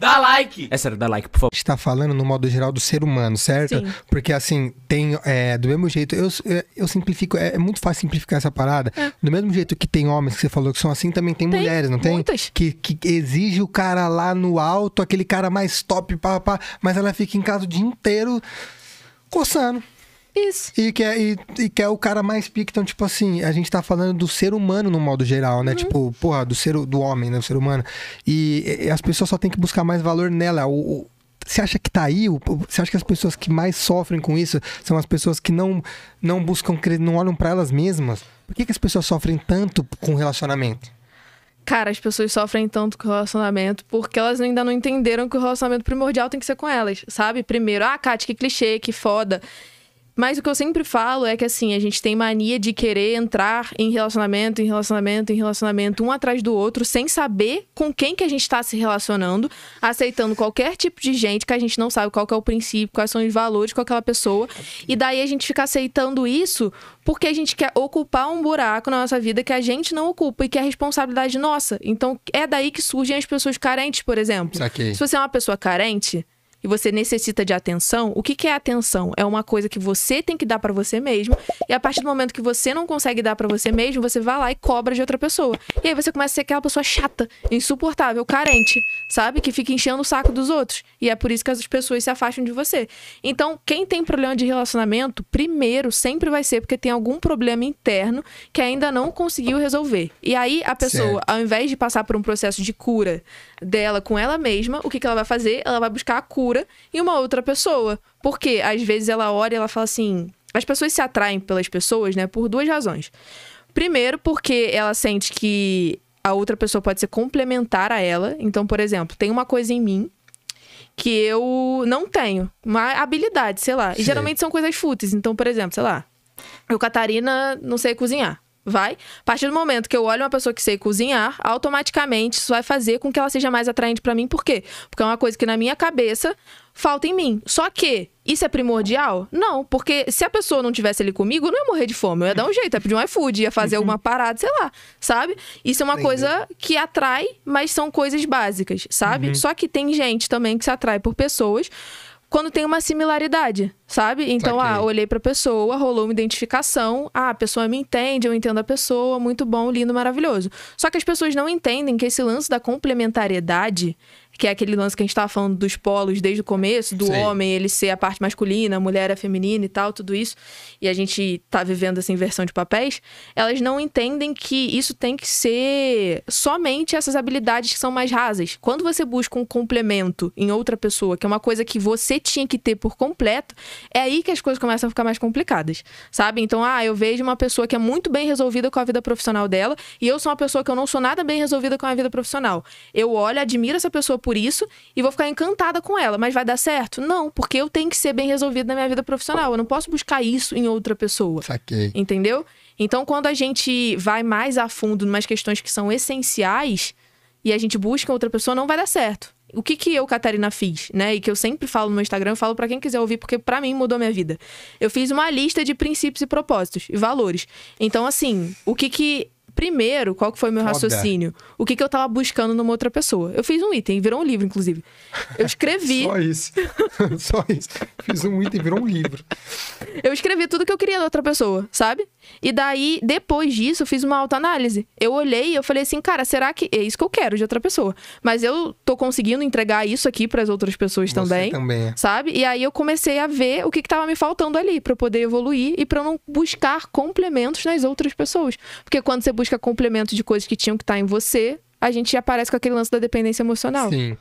Dá like! É sério, dá like, por favor. A gente tá falando no modo geral do ser humano, certo? Sim. Porque assim, tem. É, do mesmo jeito, eu, eu simplifico, é, é muito fácil simplificar essa parada. É. Do mesmo jeito que tem homens que você falou que são assim, também tem, tem mulheres, não tem? Muitas. Que, que exige o cara lá no alto, aquele cara mais top, pá, pá, mas ela fica em casa o dia inteiro coçando. Isso. E quer, é, e, e quer é o cara mais pique. Então, tipo assim, a gente tá falando do ser humano no modo geral, né? Uhum. Tipo, porra, do ser do homem, né? Do ser humano. E, e, as pessoas só têm que buscar mais valor nela. O, o, você acha que tá aí? Você acha que as pessoas que mais sofrem com isso são as pessoas que não, não buscam, não olham para elas mesmas? Por que, que as pessoas sofrem tanto com relacionamento? Cara, as pessoas sofrem tanto com o relacionamento porque elas ainda não entenderam que o relacionamento primordial tem que ser com elas, sabe? Primeiro, ah, Kátia, que clichê, que foda. Mas o que eu sempre falo é que assim, a gente tem mania de querer entrar em relacionamento, em relacionamento, em relacionamento, um atrás do outro, sem saber com quem que a gente está se relacionando, aceitando qualquer tipo de gente que a gente não sabe qual é o princípio, quais são os valores com aquela pessoa. E daí a gente fica aceitando isso porque a gente quer ocupar um buraco na nossa vida que a gente não ocupa e que é responsabilidade nossa. Então é daí que surgem as pessoas carentes, por exemplo. Saquei. Se você é uma pessoa carente, e você necessita de atenção, o que, que é atenção? É uma coisa que você tem que dar para você mesmo, e a partir do momento que você não consegue dar para você mesmo, você vai lá e cobra de outra pessoa. E aí você começa a ser aquela pessoa chata, insuportável, carente, sabe? Que fica enchendo o saco dos outros. E é por isso que as pessoas se afastam de você. Então, quem tem problema de relacionamento, primeiro sempre vai ser porque tem algum problema interno que ainda não conseguiu resolver. E aí a pessoa, certo. ao invés de passar por um processo de cura dela com ela mesma, o que, que ela vai fazer? Ela vai buscar a cura e uma outra pessoa. Porque às vezes ela olha e ela fala assim. As pessoas se atraem pelas pessoas, né? Por duas razões. Primeiro, porque ela sente que a outra pessoa pode ser complementar a ela. Então, por exemplo, tem uma coisa em mim que eu não tenho, uma habilidade, sei lá. E geralmente são coisas fúteis. Então, por exemplo, sei lá, eu, Catarina, não sei cozinhar vai. A partir do momento que eu olho uma pessoa que sei cozinhar, automaticamente isso vai fazer com que ela seja mais atraente para mim. Por quê? Porque é uma coisa que na minha cabeça falta em mim. Só que isso é primordial? Não, porque se a pessoa não tivesse ali comigo, eu não ia morrer de fome. Eu ia dar um jeito, ia pedir um iFood, ia fazer alguma parada, sei lá, sabe? Isso é uma Entendi. coisa que atrai, mas são coisas básicas, sabe? Uhum. Só que tem gente também que se atrai por pessoas quando tem uma similaridade. Sabe? Então, okay. ah, olhei pra pessoa, rolou uma identificação, ah, a pessoa me entende, eu entendo a pessoa, muito bom, lindo, maravilhoso. Só que as pessoas não entendem que esse lance da complementariedade, que é aquele lance que a gente tava falando dos polos desde o começo, do Sei. homem ele ser a parte masculina, a mulher a feminina e tal, tudo isso, e a gente tá vivendo essa inversão de papéis, elas não entendem que isso tem que ser somente essas habilidades que são mais rasas. Quando você busca um complemento em outra pessoa, que é uma coisa que você tinha que ter por completo, é aí que as coisas começam a ficar mais complicadas, sabe? Então, ah, eu vejo uma pessoa que é muito bem resolvida com a vida profissional dela e eu sou uma pessoa que eu não sou nada bem resolvida com a vida profissional. Eu olho, admiro essa pessoa por isso e vou ficar encantada com ela, mas vai dar certo? Não, porque eu tenho que ser bem resolvida na minha vida profissional. Eu não posso buscar isso em outra pessoa. Saquei. Entendeu? Então, quando a gente vai mais a fundo em questões que são essenciais, e a gente busca outra pessoa, não vai dar certo. O que que eu, Catarina, fiz, né? E que eu sempre falo no meu Instagram, eu falo para quem quiser ouvir, porque para mim mudou minha vida. Eu fiz uma lista de princípios e propósitos e valores. Então, assim, o que que primeiro, qual que foi meu Foda. raciocínio? O que, que eu tava buscando numa outra pessoa? Eu fiz um item, virou um livro, inclusive. Eu escrevi. Só isso. Só isso. Fiz um item, virou um livro. Eu escrevi tudo que eu queria da outra pessoa, sabe? E daí, depois disso, eu fiz uma autoanálise. Eu olhei e eu falei assim, cara, será que é isso que eu quero de outra pessoa? Mas eu tô conseguindo entregar isso aqui para as outras pessoas Você também. também. É. Sabe? E aí eu comecei a ver o que, que tava me faltando ali para poder evoluir e para não buscar complementos nas outras pessoas. Porque quando você busca complemento de coisas que tinham que estar tá em você, a gente aparece com aquele lance da dependência emocional. Sim.